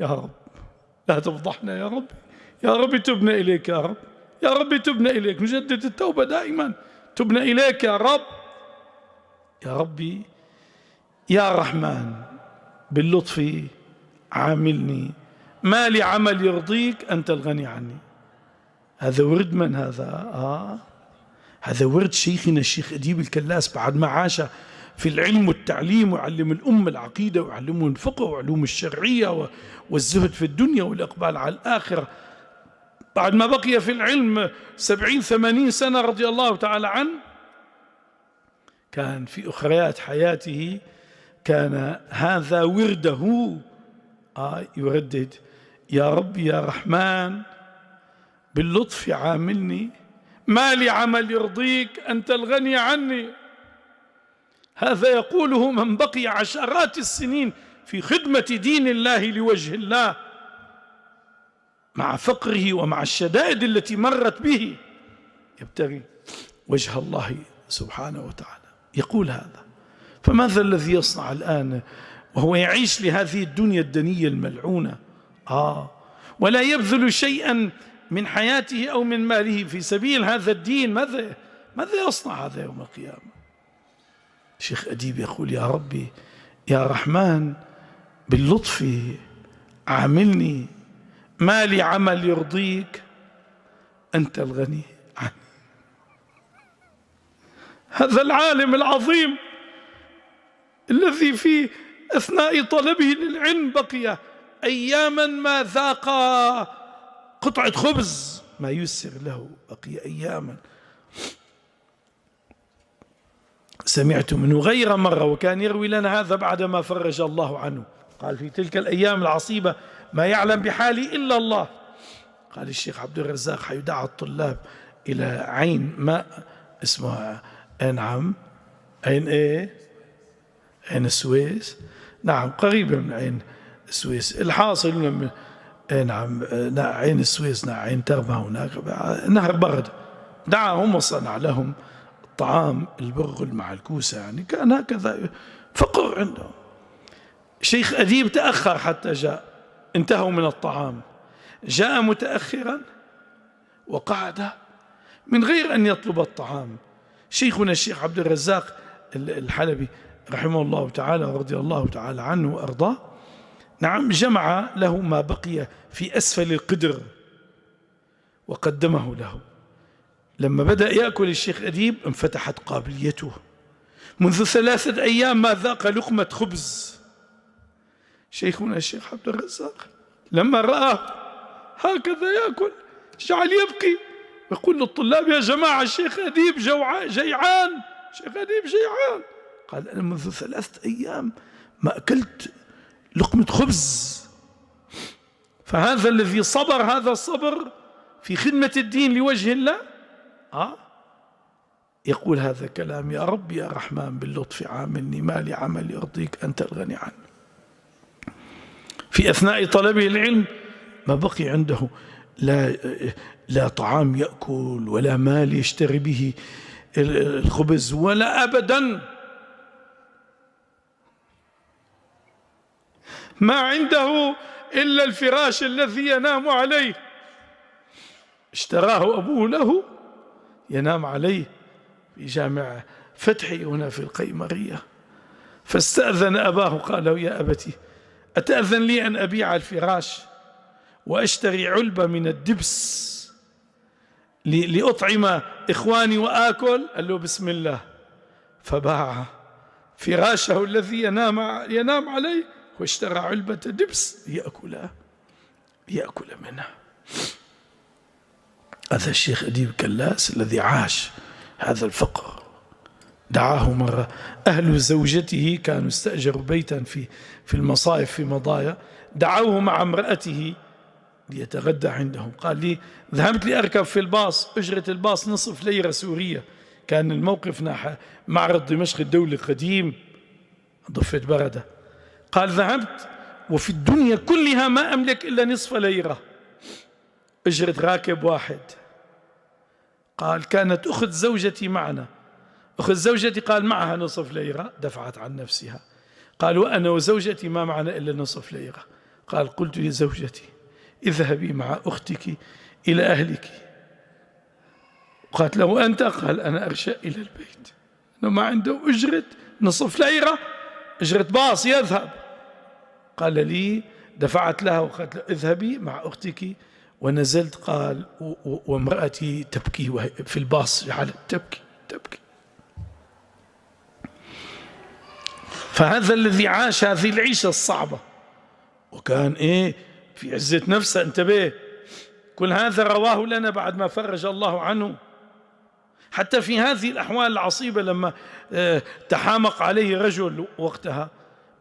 يا رب لا تفضحنا يا رب يا رب تبنا إليك يا رب يا رب تبنا إليك نجدد التوبة دائما تبنا إليك يا رب يا ربي يا رحمن باللطف عاملني ما لي عمل يرضيك أنت الغني عني هذا ورد من هذا آه هذا ورد شيخنا الشيخ أديب الكلاس بعد ما عاش في العلم والتعليم وعلم الأمة العقيدة وعلمهم الفقه وعلوم الشرعية والزهد في الدنيا والإقبال على الآخرة بعد ما بقي في العلم سبعين ثمانين سنة رضي الله تعالى عنه كان في أخريات حياته كان هذا ورده آه يردد يا رب يا رحمن باللطف عاملني ما لي عمل يرضيك أنت الغني عني هذا يقوله من بقي عشرات السنين في خدمة دين الله لوجه الله مع فقره ومع الشدائد التي مرت به يبتغي وجه الله سبحانه وتعالى يقول هذا فماذا الذي يصنع الآن وهو يعيش لهذه الدنيا الدنية الملعونة آه ولا يبذل شيئا من حياته أو من ماله في سبيل هذا الدين ماذا ماذا يصنع هذا يوم القيامة شيخ أديب يقول يا ربي يا رحمن باللطف عاملني ما لي عمل يرضيك أنت الغني عني هذا العالم العظيم الذي في أثناء طلبه للعلم بقي أياما ما ذاق قطعة خبز ما يسر له بقي أياما سمعت منه غير مرة وكان يروي لنا هذا بعدما فرج الله عنه قال في تلك الأيام العصيبة ما يعلم بحالي إلا الله قال الشيخ عبد الرزاق حيدعى الطلاب إلى عين ماء اسمها نعم عين إيه عين السويس نعم قريبة من عين السويس الحاصل من نعم عين السويس نعم عين تربة هناك نهر برد دعاهم وصنع لهم طعام البغل مع الكوسة يعني كان هكذا فقر عندهم شيخ أديب تأخر حتى جاء انتهوا من الطعام جاء متأخرا وقعد من غير أن يطلب الطعام شيخنا الشيخ عبد الرزاق الحلبي رحمه الله تعالى ورضي الله تعالى عنه وأرضاه نعم جمع له ما بقي في أسفل القدر وقدمه له لما بدأ يأكل الشيخ أديب انفتحت قابليته منذ ثلاثة أيام ما ذاق لقمة خبز شيخنا الشيخ عبد الرزاق لما رآه هكذا يأكل جعل يبكي يقول للطلاب يا جماعة الشيخ أديب جوعان جيعان الشيخ أديب جيعان قال أنا منذ ثلاثة أيام ما أكلت لقمة خبز فهذا الذي صبر هذا الصبر في خدمة الدين لوجه الله أه؟ يقول هذا كلام يا رب يا رحمن باللطف عاملني ما لي عمل يرضيك أنت الغني عنه في أثناء طلبه العلم ما بقي عنده لا, لا طعام يأكل ولا مال يشتري به الخبز ولا أبدا ما عنده إلا الفراش الذي ينام عليه اشتراه أبوه له ينام عليه في جامع فتحي هنا في القيمرية فاستأذن أباه قال له يا أبتي أتأذن لي أن أبيع الفراش وأشتري علبة من الدبس لأطعم إخواني وآكل قال له بسم الله فباع فراشه الذي ينام ينام عليه واشترى علبة دبس ليأكلها ليأكل منها هذا الشيخ أديب كلاس الذي عاش هذا الفقر دعاه مرة أهل زوجته كانوا استأجروا بيتا في في المصائف في مضايا دعوه مع امرأته ليتغدى عندهم قال لي ذهبت لأركب في الباص أجرة الباص نصف ليرة سورية كان الموقف ناحية معرض دمشق الدولي القديم ضفة بردة قال ذهبت وفي الدنيا كلها ما أملك إلا نصف ليرة أجرة راكب واحد قال كانت أخت زوجتي معنا أخت زوجتي قال معها نصف ليرة دفعت عن نفسها قال وأنا وزوجتي ما معنا إلا نصف ليرة قال قلت لزوجتي اذهبي مع أختك إلى أهلك قالت له أنت قال أنا أرشى إلى البيت ما عنده أجرة نصف ليرة أجرة باص يذهب قال لي دفعت لها وقالت له اذهبي مع أختك ونزلت قال وامرأتي تبكي وهي في الباص جعلت تبكي تبكي فهذا الذي عاش هذه العيشة الصعبة وكان إيه في عزة نفسه انتبه كل هذا رواه لنا بعد ما فرج الله عنه حتى في هذه الأحوال العصيبة لما آه، تحامق عليه رجل وقتها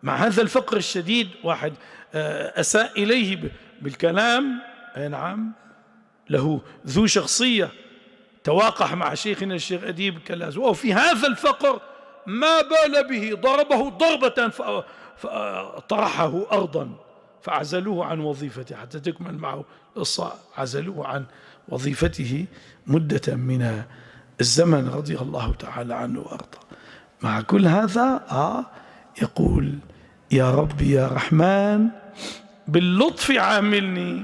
مع هذا الفقر الشديد واحد آه، أساء إليه بالكلام أي نعم له ذو شخصية تواقح مع شيخنا الشيخ أديب كلاز وفي هذا الفقر ما بال به ضربه ضربة فطرحه أرضا فعزلوه عن وظيفته حتى تكمل معه القصة عزلوه عن وظيفته مدة من الزمن رضي الله تعالى عنه وأرضاه مع كل هذا آه يقول يا ربي يا رحمن باللطف عاملني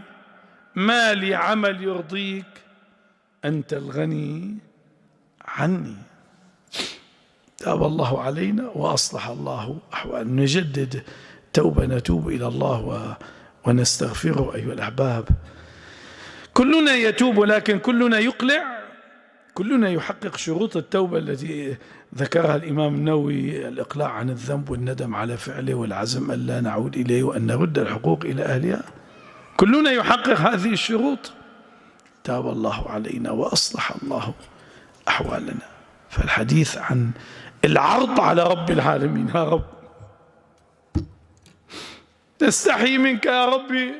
ما لي عمل يرضيك أنت الغني عني تاب الله علينا وأصلح الله أحوال نجدد توبة نتوب إلى الله ونستغفره أيها الأحباب كلنا يتوب ولكن كلنا يقلع كلنا يحقق شروط التوبة التي ذكرها الإمام النووي الإقلاع عن الذنب والندم على فعله والعزم ألا نعود إليه وأن نرد الحقوق إلى أهلها كلنا يحقق هذه الشروط تاب الله علينا وأصلح الله أحوالنا فالحديث عن العرض على رب العالمين يا رب نستحي منك يا ربي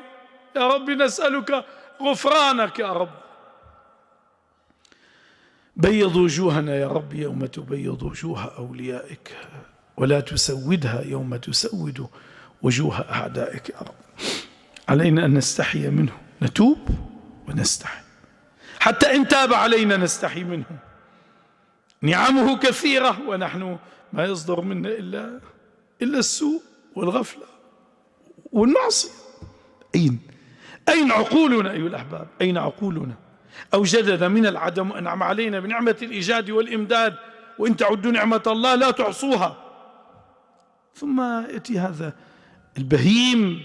يا ربي نسألك غفرانك يا رب بيض وجوهنا يا رب يوم تبيض وجوه أوليائك ولا تسودها يوم تسود وجوه أعدائك يا رب علينا أن نستحي منه نتوب ونستحي حتى إن تاب علينا نستحي منه نعمه كثيرة ونحن ما يصدر منا إلا إلا السوء والغفلة والمعصية أين أين عقولنا أيها الأحباب أين عقولنا أوجدنا من العدم وأنعم علينا بنعمة الإيجاد والإمداد وإن تعدوا نعمة الله لا تحصوها ثم يأتي هذا البهيم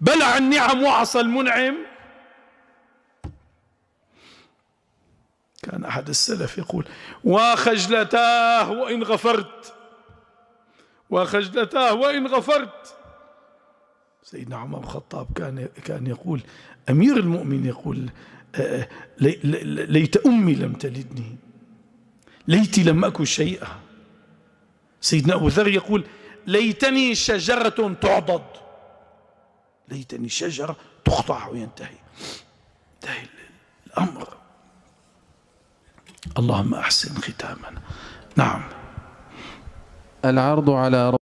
بلع النعم وعصى المنعم كان أحد السلف يقول وخجلتاه وإن غفرت وخجلتاه وإن غفرت سيدنا عمر بن الخطاب كان كان يقول أمير المؤمن يقول أه، أه، ليت أمي لم تلدني ليتي لم أكن شيئا سيدنا أبو ذر يقول ليتني شجرة تعضد ليتني شجرة تقطع وينتهي انتهي الأمر اللهم أحسن ختامنا نعم العرض على